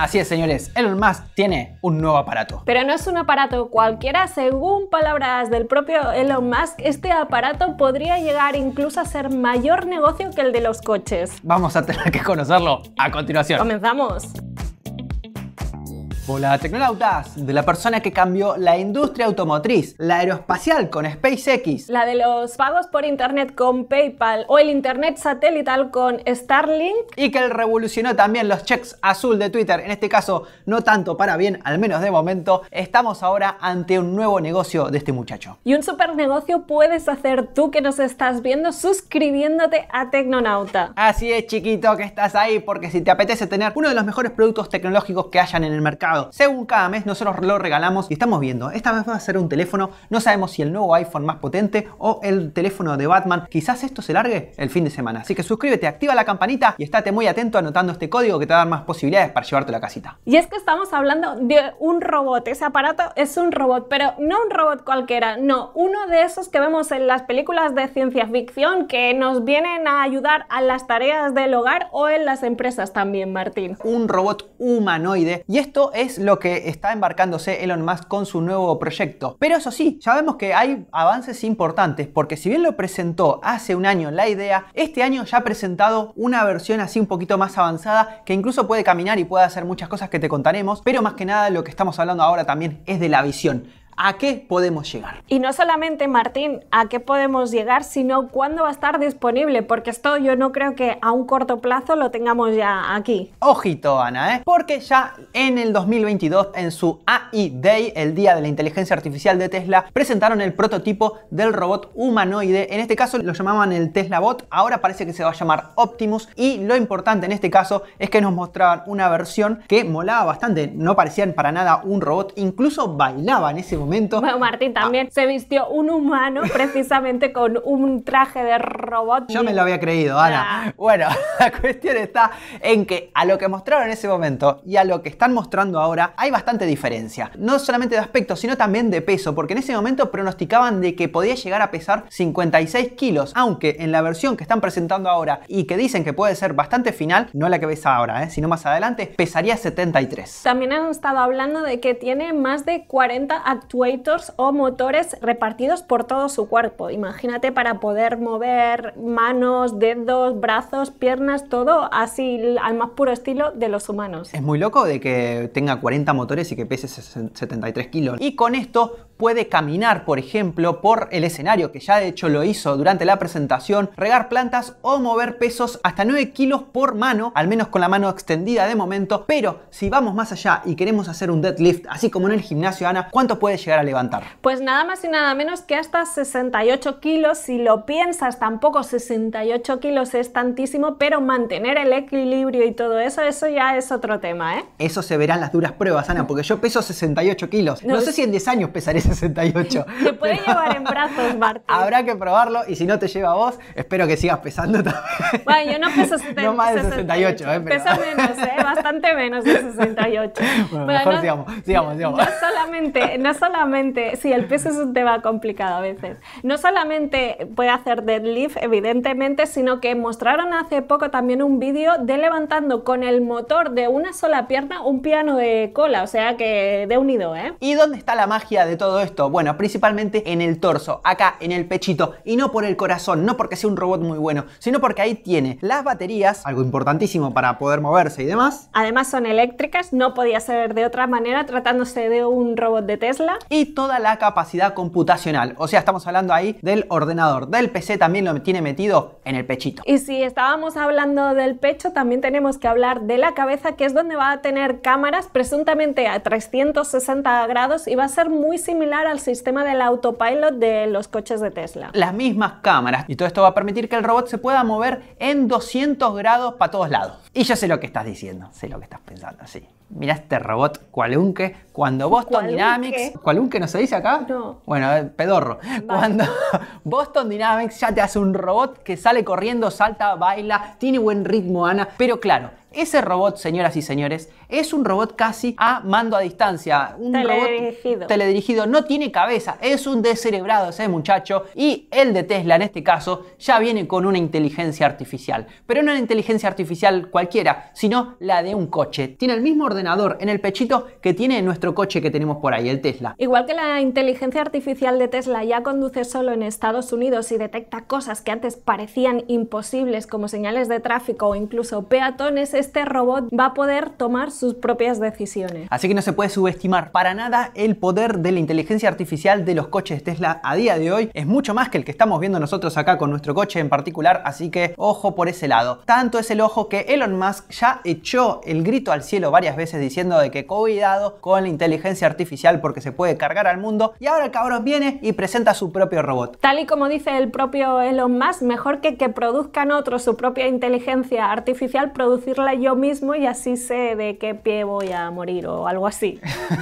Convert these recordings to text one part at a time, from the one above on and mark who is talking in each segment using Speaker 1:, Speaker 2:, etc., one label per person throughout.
Speaker 1: Así es, señores, Elon Musk tiene un nuevo aparato.
Speaker 2: Pero no es un aparato cualquiera, según palabras del propio Elon Musk, este aparato podría llegar incluso a ser mayor negocio que el de los coches.
Speaker 1: Vamos a tener que conocerlo a continuación.
Speaker 2: Comenzamos.
Speaker 1: Hola tecnonautas, de la persona que cambió la industria automotriz, la aeroespacial con SpaceX, la de los pagos por internet con PayPal o el internet satelital con Starlink y que revolucionó también los checks azul de Twitter, en este caso no tanto para bien, al menos de momento, estamos ahora ante un nuevo negocio de este muchacho.
Speaker 2: Y un super negocio puedes hacer tú
Speaker 1: que nos estás viendo suscribiéndote a Tecnonauta. Así es chiquito que estás ahí porque si te apetece tener uno de los mejores productos tecnológicos que hayan en el mercado, según cada mes nosotros lo regalamos y estamos viendo, esta vez va a ser un teléfono, no sabemos si el nuevo iPhone más potente o el teléfono de Batman, quizás esto se largue el fin de semana. Así que suscríbete, activa la campanita y estate muy atento anotando este código que te da más posibilidades para llevarte la casita.
Speaker 2: Y es que estamos hablando de un robot, ese aparato es un robot, pero no un robot cualquiera, no, uno de esos que vemos en las películas de ciencia ficción que nos vienen
Speaker 1: a ayudar a las tareas del hogar o en las empresas también, Martín. Un robot humanoide y esto es es lo que está embarcándose Elon Musk con su nuevo proyecto. Pero eso sí, ya vemos que hay avances importantes, porque si bien lo presentó hace un año la idea, este año ya ha presentado una versión así un poquito más avanzada, que incluso puede caminar y puede hacer muchas cosas que te contaremos, pero más que nada lo que estamos hablando ahora también es de la visión. ¿A qué podemos llegar?
Speaker 2: Y no solamente, Martín, a qué podemos llegar, sino cuándo va a estar disponible, porque
Speaker 1: esto yo no creo que a un corto plazo lo tengamos ya aquí. Ojito, Ana, ¿eh? Porque ya en el 2022, en su AI Day, el Día de la Inteligencia Artificial de Tesla, presentaron el prototipo del robot humanoide. En este caso lo llamaban el Tesla Bot, ahora parece que se va a llamar Optimus. Y lo importante en este caso es que nos mostraban una versión que molaba bastante, no parecían para nada un robot, incluso bailaba en ese momento bueno,
Speaker 2: Martín también ah. se vistió un humano precisamente con un traje de robot. Yo me lo había
Speaker 1: creído, Ana. Bueno, la cuestión está en que a lo que mostraron en ese momento y a lo que están mostrando ahora hay bastante diferencia. No solamente de aspecto, sino también de peso, porque en ese momento pronosticaban de que podía llegar a pesar 56 kilos, aunque en la versión que están presentando ahora y que dicen que puede ser bastante final, no la que ves ahora, ¿eh? sino más adelante, pesaría 73.
Speaker 2: También han estado hablando de que tiene más de 40 actuales actuators o motores repartidos por todo su cuerpo. Imagínate para poder mover manos, dedos, brazos, piernas, todo así al más puro estilo de los humanos. Es muy loco
Speaker 1: de que tenga 40 motores y que pese 73 kilos. Y con esto puede caminar, por ejemplo, por el escenario, que ya de hecho lo hizo durante la presentación, regar plantas o mover pesos hasta 9 kilos por mano, al menos con la mano extendida de momento. Pero si vamos más allá y queremos hacer un deadlift, así como en el gimnasio, Ana, ¿cuánto puede llegar? a levantar?
Speaker 2: Pues nada más y nada menos que hasta 68 kilos, si lo piensas tampoco 68 kilos es tantísimo, pero mantener el equilibrio y todo eso, eso ya es otro tema, ¿eh?
Speaker 1: Eso se verán las duras pruebas, Ana, porque yo peso 68 kilos. No, sé si en 10 años pesaré 68. Te puede llevar en brazos, Martín. Habrá que probarlo y si no te lleva a vos, espero que sigas pesando también.
Speaker 2: Bueno, yo no peso 68. No más de
Speaker 1: 68, eh, menos,
Speaker 2: ¿eh? Bastante menos de 68.
Speaker 1: mejor sigamos, sigamos, sigamos. No
Speaker 2: solamente, no solamente solamente, sí, el peso es un tema complicado a veces, no solamente puede hacer deadlift, evidentemente, sino que mostraron hace poco también un vídeo de levantando con el motor de una sola pierna un piano de cola, o sea que de unido, ¿eh?
Speaker 1: ¿Y dónde está la magia de todo esto? Bueno, principalmente en el torso, acá en el pechito, y no por el corazón, no porque sea un robot muy bueno, sino porque ahí tiene las baterías, algo importantísimo para poder moverse y demás. Además son eléctricas, no podía ser de otra manera tratándose de un robot de Tesla y toda la capacidad computacional. O sea, estamos hablando ahí del ordenador, del PC también lo tiene metido en el pechito.
Speaker 2: Y si estábamos hablando del pecho, también tenemos que hablar de la cabeza, que es donde va a tener cámaras presuntamente a 360 grados y va a ser muy similar al sistema del autopilot de los coches de Tesla. Las
Speaker 1: mismas cámaras y todo esto va a permitir que el robot se pueda mover en 200 grados para todos lados. Y yo sé lo que estás diciendo, sé lo que estás pensando, así. Mira este robot cualunque, cuando Boston Dynamics, cualunque no se dice acá? No. Bueno, eh, pedorro. Cuando Boston Dynamics ya te hace un robot que sale corriendo, salta, baila, tiene buen ritmo Ana, pero claro, ese robot, señoras y señores, es un robot casi a mando a distancia. Un teledirigido.
Speaker 2: robot teledirigido.
Speaker 1: No tiene cabeza, es un descerebrado ese muchacho. Y el de Tesla, en este caso, ya viene con una inteligencia artificial. Pero no una inteligencia artificial cualquiera, sino la de un coche. Tiene el mismo ordenador en el pechito que tiene nuestro coche que tenemos por ahí, el Tesla.
Speaker 2: Igual que la inteligencia artificial de Tesla ya conduce solo en Estados Unidos y detecta cosas que antes parecían imposibles como señales de tráfico o incluso peatones, este robot va a poder tomar sus propias decisiones.
Speaker 1: Así que no se puede subestimar para nada el poder de la inteligencia artificial de los coches Tesla a día de hoy. Es mucho más que el que estamos viendo nosotros acá con nuestro coche en particular, así que ojo por ese lado. Tanto es el ojo que Elon Musk ya echó el grito al cielo varias veces diciendo de que cuidado con la inteligencia artificial porque se puede cargar al mundo y ahora el cabrón viene y presenta su propio robot.
Speaker 2: Tal y como dice el propio Elon Musk, mejor que que produzcan otros su propia inteligencia artificial, producirlo yo mismo y así sé de qué pie voy a morir o algo así.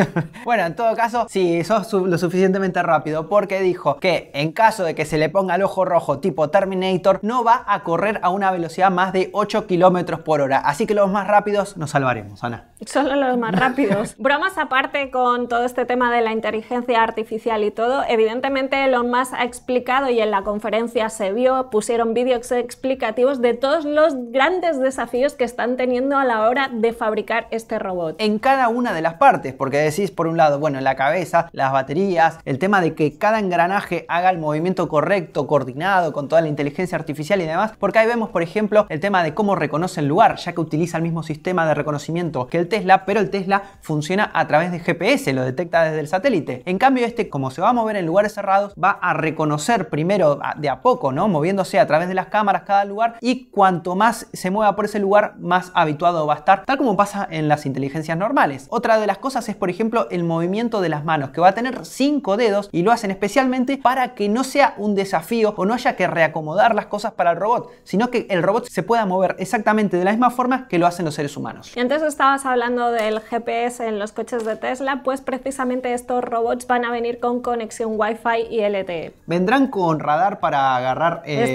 Speaker 1: bueno, en todo caso, si eso sos lo suficientemente rápido, porque dijo que en caso de que se le ponga el ojo rojo tipo Terminator, no va a correr a una velocidad más de 8 kilómetros por hora. Así que los más rápidos nos salvaremos, Ana. Solo
Speaker 2: los más rápidos. Bromas aparte con todo este tema de la inteligencia artificial y todo, evidentemente Elon más ha explicado y en la conferencia se vio, pusieron vídeos explicativos de todos los grandes desafíos que están teniendo a la hora de fabricar este robot.
Speaker 1: En cada una de las partes, porque decís por un lado, bueno, la cabeza, las baterías, el tema de que cada engranaje haga el movimiento correcto, coordinado, con toda la inteligencia artificial y demás, porque ahí vemos, por ejemplo, el tema de cómo reconoce el lugar, ya que utiliza el mismo sistema de reconocimiento que el Tesla, pero el Tesla funciona a través de GPS, lo detecta desde el satélite. En cambio, este, como se va a mover en lugares cerrados, va a reconocer primero de a poco, ¿no? Moviéndose a través de las cámaras cada lugar y cuanto más se mueva por ese lugar, más habituado va a estar, tal como pasa en las inteligencias normales. Otra de las cosas es, por ejemplo, el movimiento de las manos, que va a tener cinco dedos y lo hacen especialmente para que no sea un desafío o no haya que reacomodar las cosas para el robot, sino que el robot se pueda mover exactamente de la misma forma que lo hacen los seres humanos.
Speaker 2: Y antes estabas hablando hablando del GPS en los coches de Tesla, pues precisamente estos robots van a venir con conexión Wi-Fi y LTE.
Speaker 1: ¿Vendrán con radar para agarrar eh,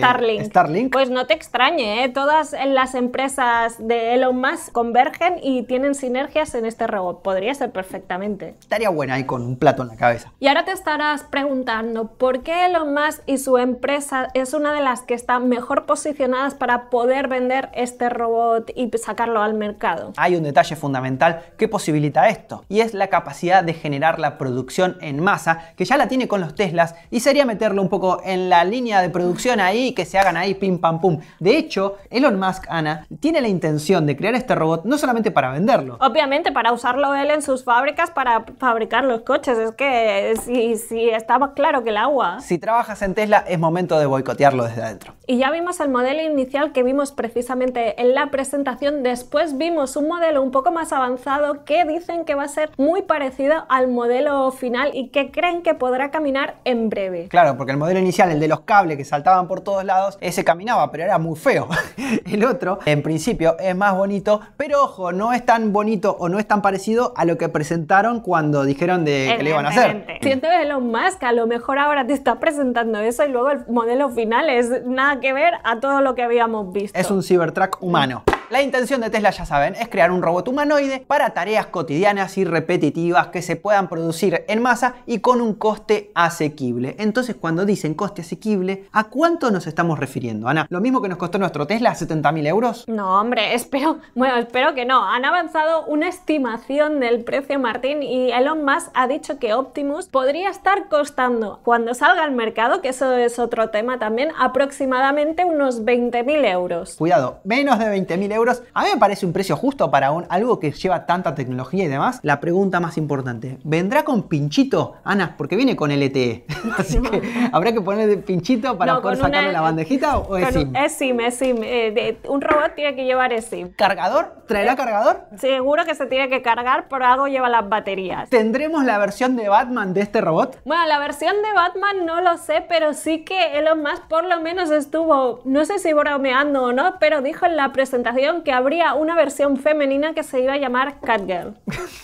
Speaker 1: Starlink.
Speaker 2: Pues no te extrañe, ¿eh? todas las empresas de Elon Musk convergen y tienen sinergias en este robot. Podría ser perfectamente. Estaría buena
Speaker 1: ahí con un plato en la cabeza.
Speaker 2: Y ahora te estarás preguntando por qué Elon Musk y su empresa es una de las que está mejor posicionadas para poder vender este robot y sacarlo al mercado.
Speaker 1: Hay un detalle fundamental fundamental que posibilita esto, y es la capacidad de generar la producción en masa, que ya la tiene con los Teslas, y sería meterlo un poco en la línea de producción ahí, que se hagan ahí pim pam pum. De hecho, Elon Musk, Ana, tiene la intención de crear este robot no solamente para venderlo.
Speaker 2: Obviamente, para usarlo él en sus fábricas, para fabricar los coches, es que si, si estaba claro que el agua.
Speaker 1: Si trabajas en Tesla, es momento de boicotearlo desde adentro.
Speaker 2: Y ya vimos el modelo inicial que vimos precisamente en la presentación, después vimos un modelo un poco más avanzado que dicen que va a ser muy parecido al modelo final y que creen que podrá caminar en breve.
Speaker 1: Claro, porque el modelo inicial, el de los cables que saltaban por todos lados, ese caminaba, pero era muy feo. el otro, en principio, es más bonito, pero ojo, no es tan bonito o no es tan parecido a lo que presentaron cuando dijeron de que le iban a hacer.
Speaker 2: Siento que más que a lo mejor ahora te está presentando eso y luego el modelo final es nada que ver a todo lo que habíamos
Speaker 1: visto. Es un cibertrack humano. La intención de Tesla, ya saben, es crear un robot humanoide para tareas cotidianas y repetitivas que se puedan producir en masa y con un coste asequible. Entonces, cuando dicen coste asequible, ¿a cuánto nos estamos refiriendo, Ana? ¿Lo mismo que nos costó nuestro Tesla, 70.000 euros?
Speaker 2: No, hombre, espero, bueno, espero que no. Han avanzado una estimación del precio, Martín, y Elon Musk ha dicho que Optimus podría estar costando, cuando salga al mercado, que eso es otro tema también, aproximadamente unos 20.000
Speaker 1: euros. Cuidado, menos de 20.000 euros a mí me parece un precio justo para algo que lleva tanta tecnología y demás. La pregunta más importante, ¿vendrá con pinchito, Ana? Porque viene con LTE. Así que habrá que ponerle pinchito para poder sacarle la e. bandejita o es SIM.
Speaker 2: Es SIM, es SIM. Eh, un robot tiene que llevar SIM. ¿Cargador? ¿Traerá eh, cargador? Seguro que se tiene que cargar, pero algo lleva las baterías.
Speaker 1: ¿Tendremos la versión de Batman de este robot?
Speaker 2: Bueno, la versión de Batman no lo sé, pero sí que Elon Musk por lo menos estuvo, no sé si bromeando o no, pero dijo en la presentación que habría una versión femenina que se iba a llamar Catgirl.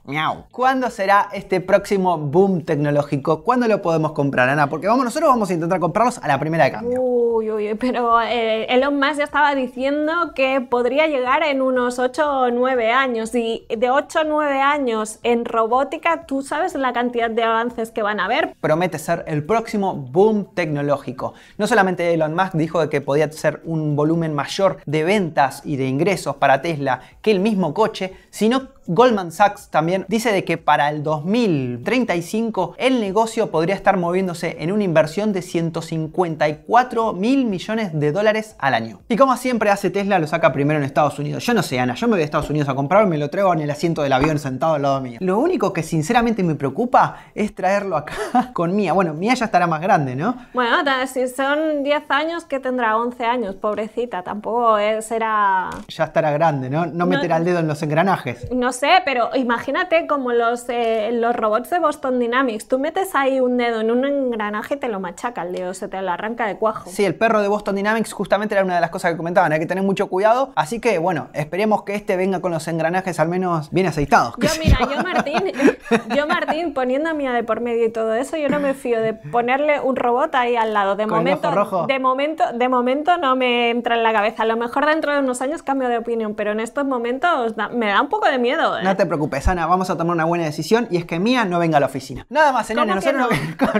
Speaker 2: Miau. ¿Cuándo será
Speaker 1: este próximo boom tecnológico? ¿Cuándo lo podemos comprar, Ana? Porque vamos, nosotros vamos a intentar comprarlos a la primera de cambio.
Speaker 2: Uy, uy, pero eh, Elon Musk ya estaba diciendo que podría llegar en unos 8 o 9 años. Y de 8 o 9 años en robótica, tú sabes la cantidad de avances que van a haber.
Speaker 1: Promete ser el próximo boom tecnológico. No solamente Elon Musk dijo que podía ser un volumen mayor de ventas y de ingresos, para Tesla que el mismo coche, sino Goldman Sachs también dice de que para el 2035 el negocio podría estar moviéndose en una inversión de 154 mil millones de dólares al año. Y como siempre hace Tesla, lo saca primero en Estados Unidos. Yo no sé, Ana, yo me voy a Estados Unidos a comprarlo y me lo traigo en el asiento del avión sentado al lado mío. Lo único que sinceramente me preocupa es traerlo acá con Mía. Bueno, Mía ya estará más grande, ¿no?
Speaker 2: Bueno, si son 10 años, que tendrá 11 años, pobrecita, tampoco eh, será...
Speaker 1: Ya estará grande, ¿no? No meterá el dedo en los engranajes.
Speaker 2: No sé, pero imagínate como los, eh, los robots de Boston Dynamics. Tú metes ahí un dedo en un engranaje y te lo machaca el dedo, se te lo arranca de cuajo. Sí,
Speaker 1: el perro de Boston Dynamics justamente era una de las cosas que comentaban. Hay que tener mucho cuidado. Así que, bueno, esperemos que este venga con los engranajes al menos bien aceitados. Yo, mira, yo,
Speaker 2: Martín, yo Martín, poniendo a mía de por medio y todo
Speaker 1: eso, yo no me fío de ponerle
Speaker 2: un robot ahí al lado. De momento, de momento, de momento no me entra en la cabeza. A lo mejor dentro de unos años cambio de opinión, pero en estos momentos me da un poco de miedo.
Speaker 1: No te preocupes, Ana, vamos a tomar una buena decisión y es que Mía no venga a la oficina. Nada
Speaker 2: más, Elena, nosotros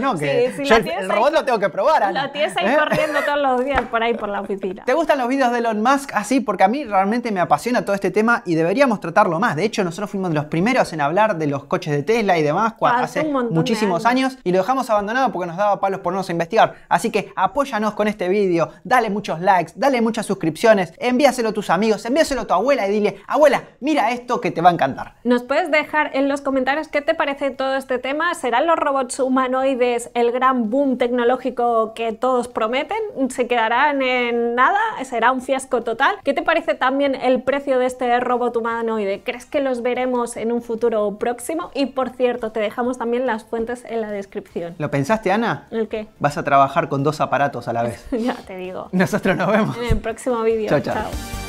Speaker 2: no. que el, robot lo tengo que probar, Lo tienes ahí ¿eh? corriendo todos
Speaker 1: los días por ahí por la oficina. ¿Te gustan los vídeos de Elon Musk así? Ah, porque a mí realmente me apasiona todo este tema y deberíamos tratarlo más. De hecho, nosotros fuimos de los primeros en hablar de los coches de Tesla y demás hace muchísimos años. y lo dejamos abandonado porque nos daba palos por no investigar. Así que apóyanos con este vídeo, dale muchos likes, dale muchas suscripciones, envíaselo a tus amigos, envíaselo a tu abuela y dile, abuela, mira esto que te va encantar. Nos puedes
Speaker 2: dejar en los comentarios qué te parece todo este tema. ¿Serán los robots humanoides el gran boom tecnológico que todos prometen? ¿Se quedarán en nada? ¿Será un fiasco total? ¿Qué te parece también el precio de este robot humanoide? ¿Crees que los veremos en un futuro próximo? Y por cierto, te dejamos también las fuentes en la descripción.
Speaker 1: ¿Lo pensaste, Ana? ¿El qué? Vas a trabajar con dos aparatos a la vez.
Speaker 2: ya te digo. Nosotros nos vemos. En el próximo vídeo. chao. chao.